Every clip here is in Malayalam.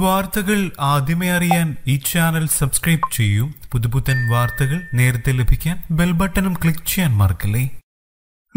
വാർത്തകൾ ആദ്യമേ അറിയാൻ ഈ ചാനൽ സബ്സ്ക്രൈബ് ചെയ്യൂ പുതുപുത്തൻ വാർത്തകൾ നേരത്തെ ലഭിക്കാൻ ബെൽ ബട്ടണും ക്ലിക്ക് ചെയ്യാൻ മറക്കല്ലേ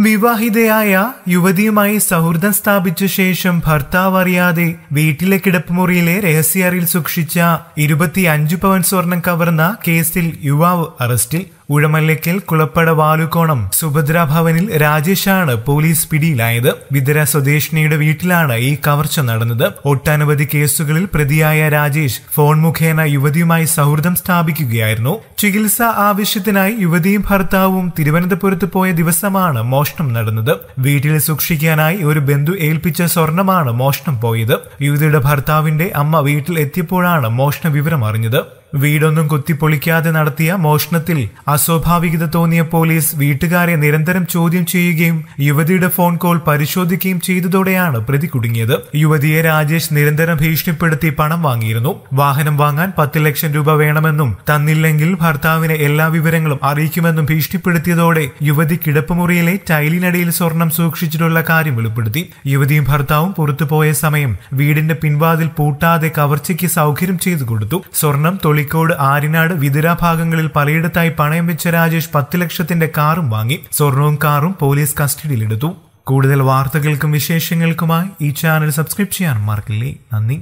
വിവാഹിതയായ യുവതിയുമായി സൗഹൃദം സ്ഥാപിച്ച ശേഷം ഭർത്താവ് അറിയാതെ വീട്ടിലെ കിടപ്പുമുറിയിലെ രഹസ്യാറിൽ സൂക്ഷിച്ച ഇരുപത്തിയഞ്ചു പവൻ സ്വർണം കവർന്ന കേസിൽ യുവാവ് അറസ്റ്റിൽ ഉഴമല്ലയ്ക്കൽ കുളപ്പട വാലുകോണം സുഭദ്ര ഭവനിൽ രാജേഷാണ് പോലീസ് പിടിയിലായത് വിതര സ്വദേശിനിയുടെ വീട്ടിലാണ് ഈ കവർച്ച നടന്നത് ഒട്ടനവധി കേസുകളിൽ പ്രതിയായ രാജേഷ് ഫോൺ മുഖേന യുവതിയുമായി സൗഹൃദം സ്ഥാപിക്കുകയായിരുന്നു ചികിത്സ ആവശ്യത്തിനായി യുവതിയും ഭർത്താവും തിരുവനന്തപുരത്ത് പോയ ദിവസമാണ് മോഷണം നടന്നത് വീട്ടിൽ സൂക്ഷിക്കാനായി ഒരു ബന്ധു ഏൽപ്പിച്ച സ്വർണമാണ് മോഷണം പോയത് യുവതിയുടെ ഭർത്താവിന്റെ അമ്മ വീട്ടിൽ എത്തിയപ്പോഴാണ് മോഷണ വിവരം അറിഞ്ഞത് വീടൊന്നും കുത്തിപ്പൊളിക്കാതെ നടത്തിയ മോഷണത്തിൽ അസ്വാഭാവികത തോന്നിയ പോലീസ് വീട്ടുകാരെ നിരന്തരം ചോദ്യം ചെയ്യുകയും യുവതിയുടെ ഫോൺ കോൾ പരിശോധിക്കുകയും ചെയ്തതോടെയാണ് പ്രതി കുടുങ്ങിയത് യുവതിയെ രാജേഷ് നിരന്തരം ഭീഷണിപ്പെടുത്തി പണം വാങ്ങിയിരുന്നു വാഹനം വാങ്ങാൻ പത്ത് ലക്ഷം രൂപ വേണമെന്നും തന്നില്ലെങ്കിൽ ഭർത്താവിനെ എല്ലാ വിവരങ്ങളും അറിയിക്കുമെന്നും ഭീഷണിപ്പെടുത്തിയതോടെ യുവതി കിടപ്പുമുറിയിലെ ടൈലിനടിയിൽ സ്വർണം സൂക്ഷിച്ചിട്ടുള്ള കാര്യം വെളിപ്പെടുത്തി യുവതിയും ഭർത്താവും പുറത്തുപോയ സമയം വീടിന്റെ പിൻവാതിൽ പൂട്ടാതെ കവർച്ചയ്ക്ക് സൗകര്യം ചെയ്തു കൊടുത്തു സ്വർണം തൊളി കോഴിക്കോട് ആര്യനാട് വിതുര ഭാഗങ്ങളിൽ പലയിടത്തായി പണയം വെച്ച രാജേഷ് പത്ത് ലക്ഷത്തിന്റെ കാറും വാങ്ങി സ്വർണവും കാറും പോലീസ് കസ്റ്റഡിയിലെടുത്തു കൂടുതൽ വാർത്തകൾക്കും വിശേഷങ്ങൾക്കുമായി ഈ ചാനൽ സബ്സ്ക്രൈബ് ചെയ്യാൻ മറക്കില്ലേ നന്ദി